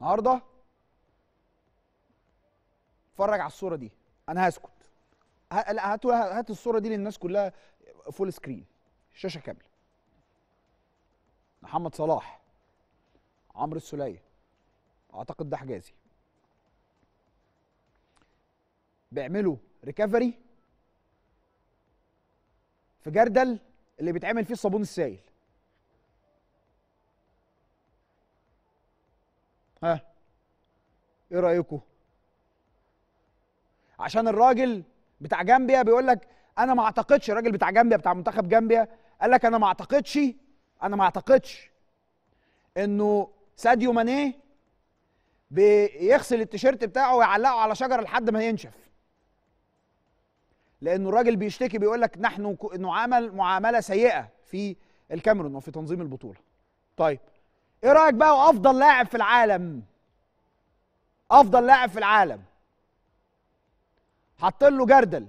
النهارده اتفرج على الصوره دي انا هسكت لا هات هات الصوره دي للناس كلها فول سكرين شاشه كامله محمد صلاح عمرو السوليه اعتقد ده حجازي بيعملوا ريكفري في جردل اللي بيتعمل فيه الصابون السائل ها ايه رايكم عشان الراجل بتاع جامبيا بيقول لك انا ما اعتقدش الراجل بتاع جامبيا بتاع منتخب جامبيا قال لك انا ما اعتقدش انا ما اعتقدش انه ساديو ماني بيغسل التيشيرت بتاعه ويعلقه على شجر لحد ما ينشف لانه الراجل بيشتكي بيقول لك نحن نعامل معامله سيئه في الكاميرون وفي تنظيم البطوله طيب ايه رايك بقى وافضل لاعب في العالم افضل لاعب في العالم حاطين له جردل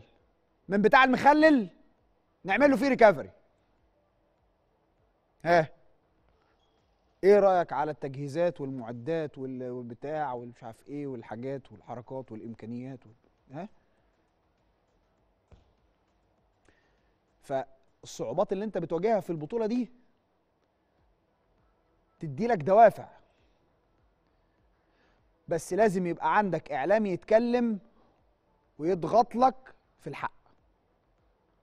من بتاع المخلل نعمل له فيه ريكفري ها ايه رايك على التجهيزات والمعدات والبتاع والمش عارف ايه والحاجات والحركات والامكانيات وال... ها فالصعوبات اللي انت بتواجهها في البطوله دي تدي لك دوافع بس لازم يبقى عندك اعلامي يتكلم ويضغط لك في الحق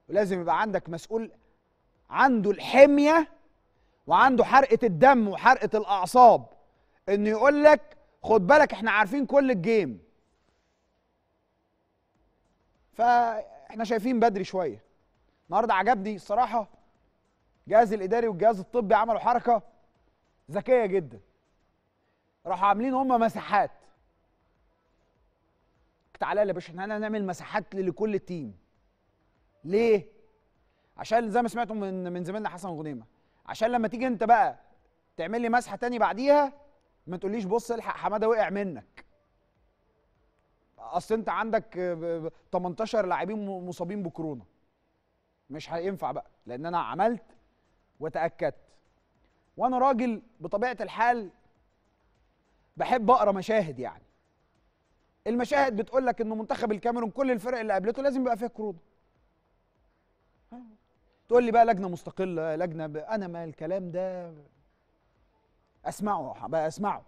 ولازم يبقى عندك مسؤول عنده الحميه وعنده حرقه الدم وحرقه الاعصاب انه يقول لك خد بالك احنا عارفين كل الجيم فاحنا شايفين بدري شويه النهارده عجبني الصراحه الجهاز الاداري والجهاز الطبي عملوا حركه ذكيه جدا راحوا عاملين هم مساحات تعالى يا باشا احنا هنعمل مساحات لكل تيم ليه عشان زي ما سمعتم من من زميلنا حسن غنيمه عشان لما تيجي انت بقى تعمل لي مسحه تاني بعديها ما تقوليش بص الحق حماده وقع منك اصل انت عندك 18 لاعبين مصابين بكورونا مش هينفع بقى لان انا عملت وتاكدت وانا راجل بطبيعه الحال بحب اقرا مشاهد يعني المشاهد بتقول لك انه منتخب الكاميرون كل الفرق اللي قابلته لازم يبقى فيها كروده تقول لي بقى لجنه مستقله لجنه ب... انا ما الكلام ده اسمعه بقى اسمعه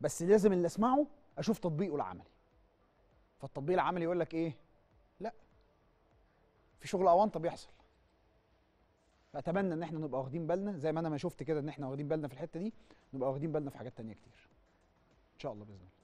بس لازم اللي اسمعه اشوف تطبيقه العملي فالتطبيق العملي يقول لك ايه لا في شغل اوانطه بيحصل فاتمنى ان احنا نبقى واخدين بالنا زي ما انا ما شفت كده ان احنا واخدين بالنا في الحته دي نبقى واخدين بالنا في حاجات تانية كتير ان شاء الله باذن الله